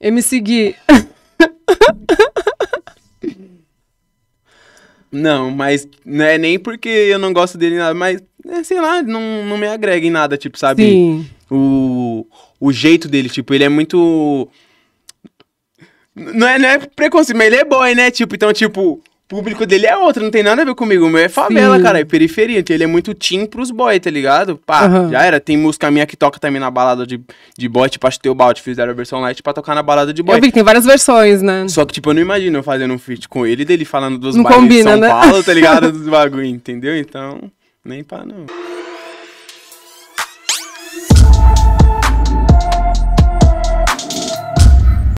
MC Gui. Não, mas não é nem porque eu não gosto dele nada, mas é, sei lá, não, não me agrega em nada, tipo, sabe? Sim. O, o jeito dele, tipo, ele é muito. Não é, não é preconceito, mas ele é boy, né? Tipo, então, tipo, público dele é outro, não tem nada a ver comigo. O meu é favela, Sim. cara, é periferia. Então ele é muito team pros boy, tá ligado? Pá, uhum. já era. Tem música minha que toca também na balada de, de boy, tipo, acho que o balde, fizeram a versão light pra tocar na balada de boy. Eu vi que tem várias versões, né? Só que, tipo, eu não imagino eu fazendo um feat com ele dele falando dos não combina, de São né? Paulo, tá ligado? dos bagulho, entendeu? Então, nem pá, não.